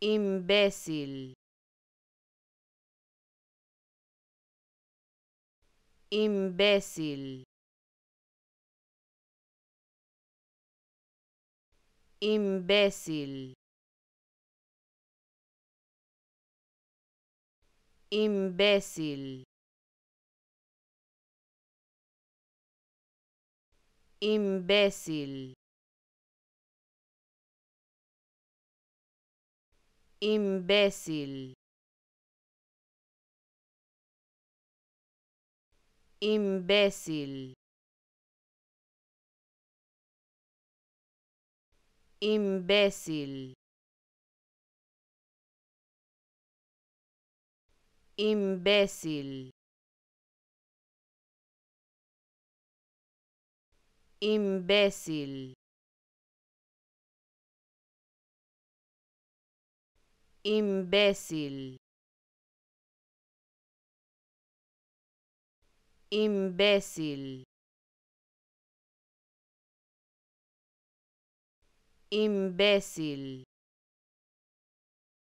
Imbécil. Imbécil. Imbécil. Imbécil. Imbécil. imbécil imbécil imbécil imbécil imbécil Imbécil. Imbécil. Imbécil.